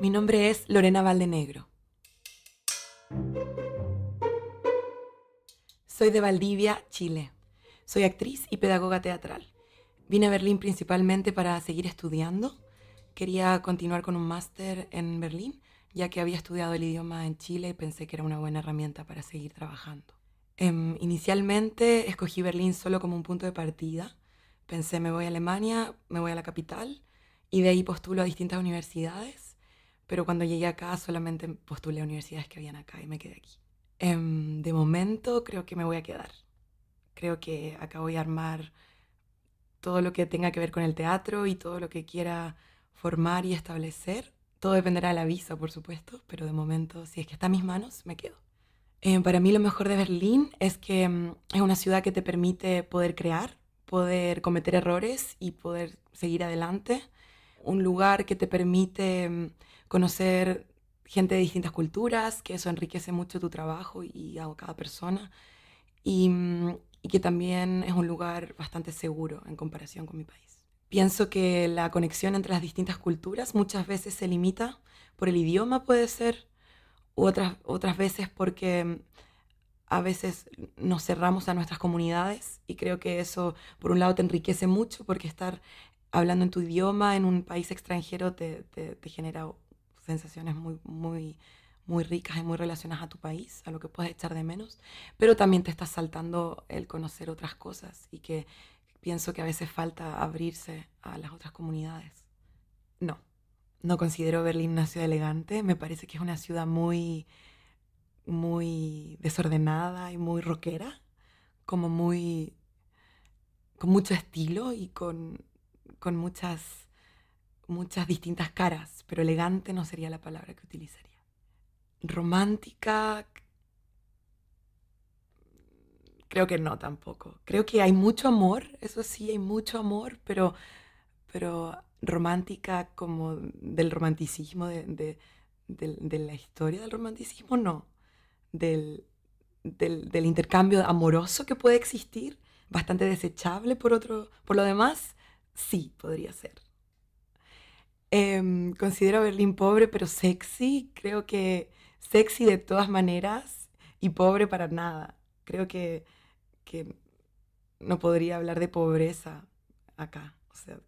Mi nombre es Lorena Valdenegro. Soy de Valdivia, Chile. Soy actriz y pedagoga teatral. Vine a Berlín principalmente para seguir estudiando. Quería continuar con un máster en Berlín, ya que había estudiado el idioma en Chile y pensé que era una buena herramienta para seguir trabajando. Em, inicialmente escogí Berlín solo como un punto de partida. Pensé, me voy a Alemania, me voy a la capital y de ahí postulo a distintas universidades, pero cuando llegué acá solamente postulé a universidades que habían acá y me quedé aquí. Em, de momento creo que me voy a quedar. Creo que acá voy a armar todo lo que tenga que ver con el teatro y todo lo que quiera formar y establecer. Todo dependerá de la visa, por supuesto, pero de momento, si es que está en mis manos, me quedo. Eh, para mí lo mejor de Berlín es que mm, es una ciudad que te permite poder crear, poder cometer errores y poder seguir adelante. Un lugar que te permite mm, conocer gente de distintas culturas, que eso enriquece mucho tu trabajo y a cada persona. Y, mm, y que también es un lugar bastante seguro en comparación con mi país. Pienso que la conexión entre las distintas culturas muchas veces se limita por el idioma, puede ser, otras, otras veces porque mm, a veces nos cerramos a nuestras comunidades y creo que eso, por un lado, te enriquece mucho porque estar hablando en tu idioma en un país extranjero te, genera sensaciones muy, muy, muy ricas y muy relacionadas a tu país, a lo que puedes echar de menos, pero también te está saltando el conocer otras cosas y que pienso que a veces falta abrirse a las otras comunidades. No, no considero Berlín una ciudad elegante, me parece que es una ciudad muy, muy desordenada y muy rockera, como muy, con mucho estilo y con, muchas, muchas distintas caras, pero elegante no sería la palabra que utilizaría. Romántica, creo que no tampoco. Creo que hay mucho amor, eso sí, hay mucho amor, pero, pero romántica como del romanticismo, de, la historia del romanticismo, no. Del, intercambio amoroso que puede existir, bastante desechable por, otro, por lo demás, sí podría ser. Em, considero a Berlín pobre pero sexy, creo que sexy de todas maneras y pobre para nada. Creo que no podría hablar de pobreza acá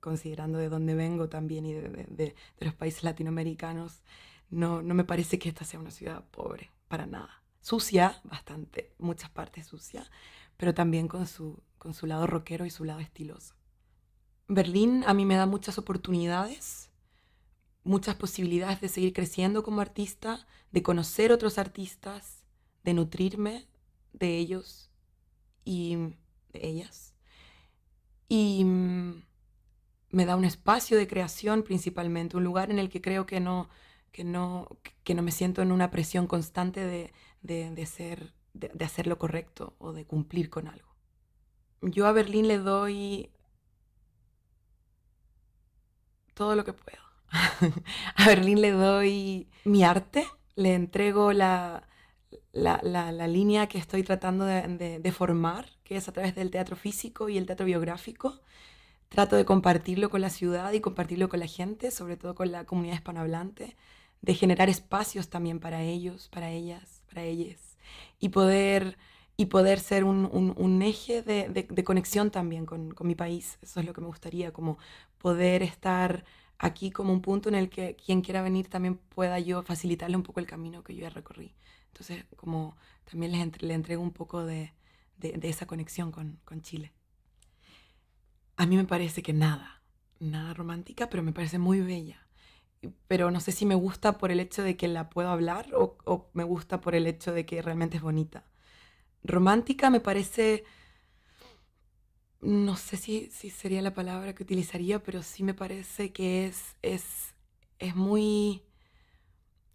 considerando de dónde vengo también y de, los países latinoamericanos, no, no me parece que esta sea una ciudad pobre, para nada. Sucia, bastante, muchas partes sucia, pero también con su, con su lado rockero y su lado estiloso. Berlín a mí me da muchas oportunidades, muchas posibilidades de seguir creciendo como artista, de conocer otros artistas, de nutrirme de ellos y de ellas. Y mm, me da un espacio de creación principalmente, un lugar en el que creo que no, que no, que no me siento en una presión constante de, ser, de, hacer lo correcto o de cumplir con algo. Yo a Berlín le doy todo lo que puedo. a Berlín le doy mi arte, le entrego la, línea que estoy tratando de formar, que es a través del teatro físico y el teatro biográfico trato de compartirlo con la ciudad y compartirlo con la gente, sobre todo con la comunidad hispanohablante, de generar espacios también para ellos, para ellas, para ellas, y poder, y poder ser un, eje de, conexión también con, mi país. Eso es lo que me gustaría, como poder estar aquí como un punto en el que quien quiera venir también pueda yo facilitarle un poco el camino que yo ya recorrí. Entonces, como también les le entrego un poco de, esa conexión con Chile a mí me parece que nada, nada romántica, pero me parece muy bella. Pero no sé si me gusta por el hecho de que la puedo hablar o, me gusta por el hecho de que realmente es bonita. Romántica me parece, no sé si, sería la palabra que utilizaría, pero sí me parece que es, es, es muy,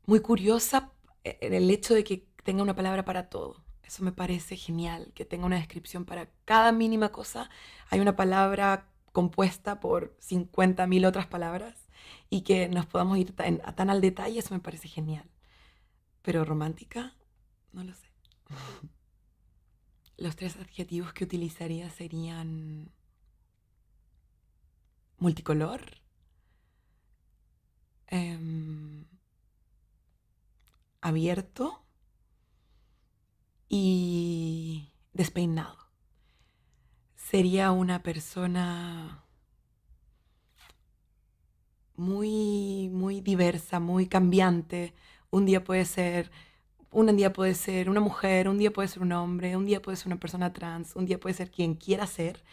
muy curiosa eh, el hecho de que tenga una palabra para todo eso me parece genial, que tenga una descripción para cada mínima cosa. Hay una palabra compuesta por 50.000 otras palabras y que nos podamos ir tan, a tan al detalle, eso me parece genial. Pero romántica, no lo sé. Los tres adjetivos que utilizaría serían multicolor, em, abierto y despeinado. Sería una persona muy, muy diversa, muy cambiante. Un día puede ser, un día puede ser una mujer, un día puede ser un hombre, un día puede ser una persona trans, un día puede ser quien quiera ser.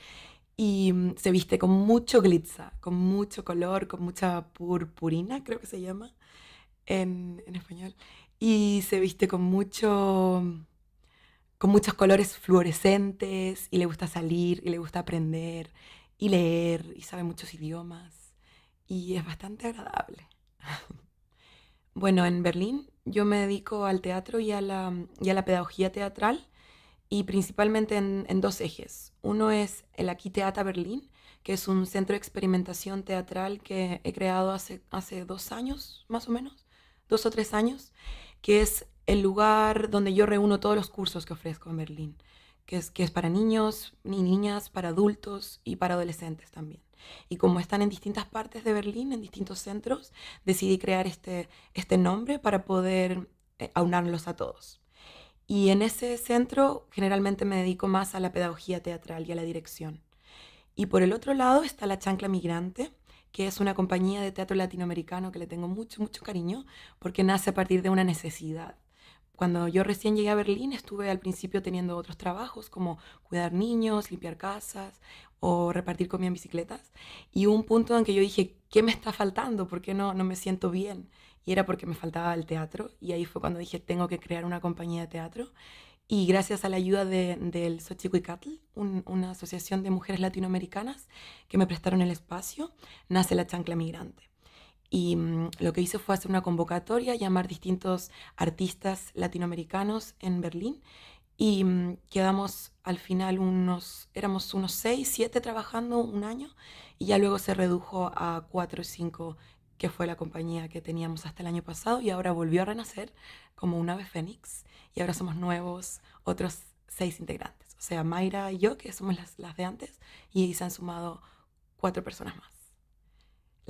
Y mm, se viste con mucho glitza, con mucho color, con mucha purpurina, creo que se llama en, en español. Y se viste con mucho con muchos colores fluorescentes y le gusta salir y le gusta aprender y leer y sabe muchos idiomas y es bastante agradable. bueno, en Berlín yo me dedico al teatro y a la, la pedagogía teatral y principalmente en, dos ejes. Uno es el Aquí Teata Berlín, que es un centro de experimentación teatral que he creado hace, hace dos años, más o menos, dos o tres años, que es el lugar donde yo reúno todos los cursos que ofrezco en Berlín, que es, que es para niños y niñas, para adultos y para adolescentes también. Y como están en distintas partes de Berlín, en distintos centros, decidí crear este, este nombre para poder eh, aunarlos a todos. Y en ese centro generalmente me dedico más a la pedagogía teatral y a la dirección. Y por el otro lado está la Chancla Migrante, que es una compañía de teatro latinoamericano que le tengo mucho, mucho cariño, porque nace a partir de una necesidad. Cuando yo recién llegué a Berlín estuve al principio teniendo otros trabajos como cuidar niños, limpiar casas o repartir comida en bicicletas. Y un punto en que yo dije, ¿qué me está faltando? ¿Por qué no, no me siento bien? Y era porque me faltaba el teatro. Y ahí fue cuando dije, tengo que crear una compañía de teatro. Y gracias a la ayuda de, del Xochicuicatl, una asociación de mujeres latinoamericanas que me prestaron el espacio, nace la chancla migrante. Y mm, lo que hice fue hacer una convocatoria, llamar distintos artistas latinoamericanos en Berlín y mm, quedamos al final unos, éramos unos seis, siete trabajando un año y ya luego se redujo a cuatro o cinco que fue la compañía que teníamos hasta el año pasado y ahora volvió a renacer como un ave fénix y ahora somos nuevos otros seis integrantes. O sea, Mayra y yo, que somos las, las de antes, y se han sumado cuatro personas más.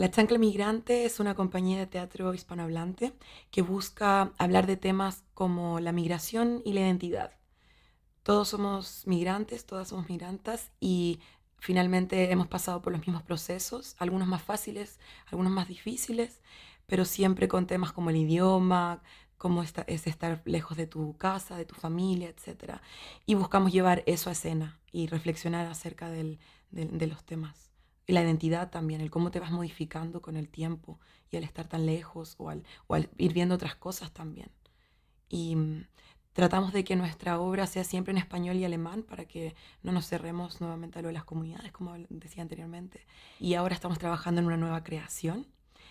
La Chancla Migrante es una compañía de teatro hispanohablante que busca hablar de temas como la migración y la identidad. Todos somos migrantes, todas somos migrantas y finalmente hemos pasado por los mismos procesos, algunos más fáciles, algunos más difíciles, pero siempre con temas como el idioma, cómo es estar lejos de tu casa, de tu familia, etc. Y buscamos llevar eso a escena y reflexionar acerca de los temas. Y la identidad también, el cómo te vas modificando con el tiempo y al estar tan lejos o al, ir viendo otras cosas también. Y mm, tratamos de que nuestra obra sea siempre en español y alemán para que no nos cerremos nuevamente a lo de las comunidades, como decía anteriormente. Y ahora estamos trabajando en una nueva creación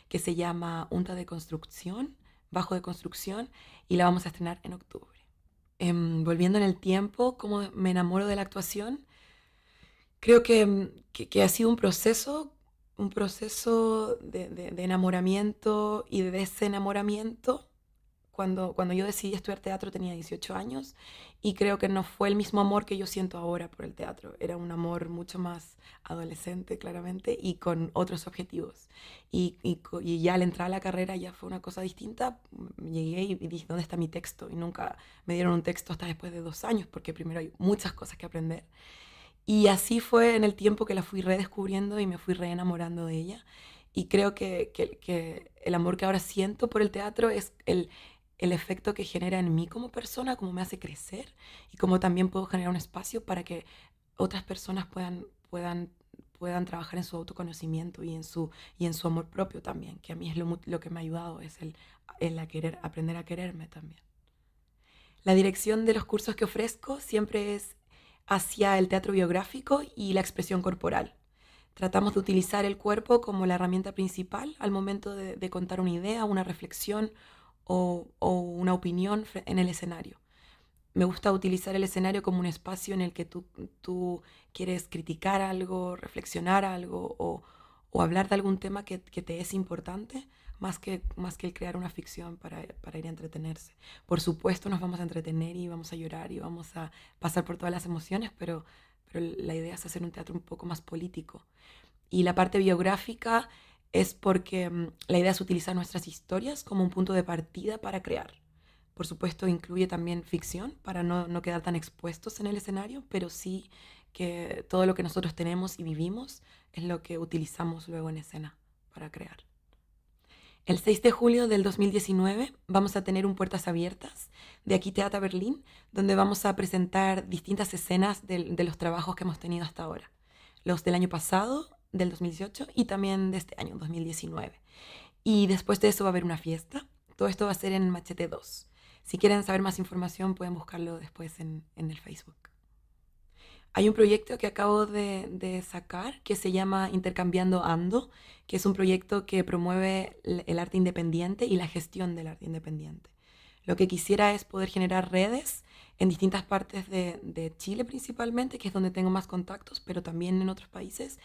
que se llama Unta de Construcción, Bajo de Construcción, y la vamos a estrenar en octubre. Em, volviendo en el tiempo, cómo me enamoro de la actuación, creo mm, que, que, ha sido un proceso, un proceso de, enamoramiento y de desenamoramiento. Cuando, cuando yo decidí estudiar teatro tenía 18 años y creo que no fue el mismo amor que yo siento ahora por el teatro. Era un amor mucho más adolescente, claramente, y con otros objetivos. Y, y, ya al entrar a la carrera ya fue una cosa distinta. Llegué y, y dije, ¿dónde está mi texto? Y nunca me dieron un texto hasta después de dos años, porque primero hay muchas cosas que aprender. Y así fue en el tiempo que la fui redescubriendo y me fui reenamorando de ella. Y creo que, el amor que ahora siento por el teatro es el, efecto que genera en mí como persona, cómo me hace crecer y como también puedo generar un espacio para que otras personas puedan, puedan, puedan trabajar en su autoconocimiento y en su, y en su amor propio también, que a mí es lo, que me ha ayudado, es el, el querer, aprender a quererme también. La dirección de los cursos que ofrezco siempre es hacia el teatro biográfico y la expresión corporal. Tratamos de utilizar el cuerpo como la herramienta principal al momento de, contar una idea, una reflexión o, una opinión en el escenario. Me gusta utilizar el escenario como un espacio en el que tú, quieres criticar algo, reflexionar algo o, hablar de algún tema que te es importante más que, más que crear una ficción para, ir a entretenerse. Por supuesto nos vamos a entretener y vamos a llorar y vamos a pasar por todas las emociones, pero, pero la idea es hacer un teatro un poco más político. Y la parte biográfica es porque mm, la idea es utilizar nuestras historias como un punto de partida para crear. Por supuesto incluye también ficción para no quedar tan expuestos en el escenario, pero sí que todo lo que nosotros tenemos y vivimos es lo que utilizamos luego en escena para crear. El 6 de julio del 2019 vamos a tener un Puertas Abiertas de aquí Teatro Berlín, donde vamos a presentar distintas escenas de, los trabajos que hemos tenido hasta ahora. Los del año pasado, del 2018 y también de este año, 2019. Y después de eso va a haber una fiesta. Todo esto va a ser en Machete 2. Si quieren saber más información pueden buscarlo después en el Facebook. Hay un proyecto que acabo de, sacar que se llama Intercambiando Ando, que es un proyecto que promueve el arte independiente y la gestión del arte independiente. Lo que quisiera es poder generar redes en distintas partes de, Chile principalmente, que es donde tengo más contactos, pero también en otros países,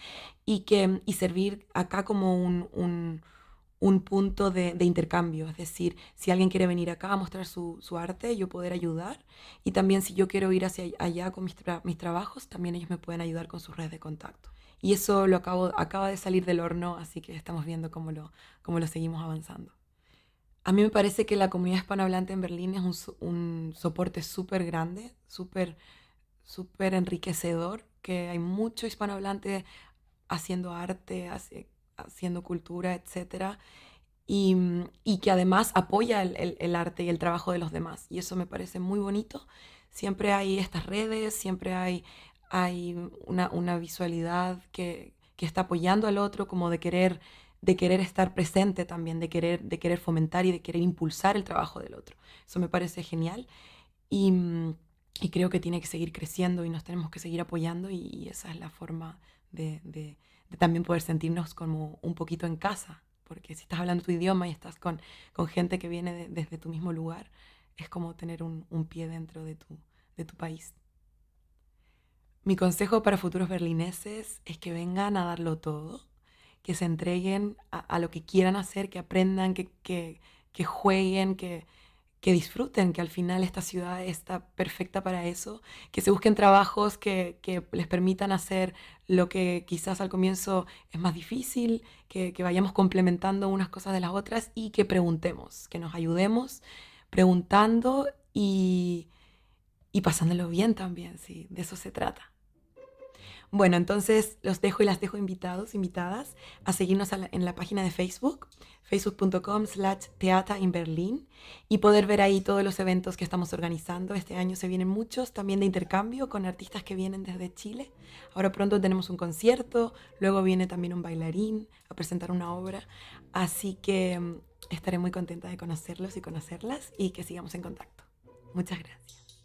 y, que, servir acá como un un punto de, intercambio, es decir, si alguien quiere venir acá a mostrar su, arte, yo poder ayudar, y también si yo quiero ir hacia allá con mis, trabajos, también ellos me pueden ayudar con sus redes de contacto. Y eso lo acabo, acaba de salir del horno, así que estamos viendo cómo lo, lo seguimos avanzando. A mí me parece que la comunidad hispanohablante en Berlín es un, soporte súper grande, súper enriquecedor, que hay mucho hispanohablante haciendo arte, hace, haciendo cultura, etcétera, y, mm, que además apoya el, arte y el trabajo de los demás. Y eso me parece muy bonito. Siempre hay estas redes, siempre hay, hay una, una visualidad que, está apoyando al otro, como de querer, de querer estar presente también, de querer, de querer fomentar y de querer impulsar el trabajo del otro. Eso me parece genial. Y, mm, creo que tiene que seguir creciendo y nos tenemos que seguir apoyando y, esa es la forma de también poder sentirnos como un poquito en casa, porque si estás hablando tu idioma y estás con, gente que viene desde tu mismo lugar, es como tener un, pie dentro de tu, de tu país. Mi consejo para futuros berlineses es que vengan a darlo todo, que se entreguen a, lo que quieran hacer, que aprendan, que, que jueguen, que, que disfruten, que al final esta ciudad está perfecta para eso, que se busquen trabajos que, les permitan hacer lo que quizás al comienzo es más difícil, que, vayamos complementando unas cosas de las otras y que preguntemos, que nos ayudemos preguntando y, y pasándolo bien también, sí, de eso se trata. Bueno, entonces los dejo y las dejo invitados, invitadas, a seguirnos en la página de Facebook, facebook.com slash teata en Berlín, y poder ver ahí todos los eventos que estamos organizando. Este año se vienen muchos también de intercambio con artistas que vienen desde Chile. Ahora pronto tenemos un concierto, luego viene también un bailarín a presentar una obra. Así que mm, estaré muy contenta de conocerlos y conocerlas y que sigamos en contacto. Muchas gracias.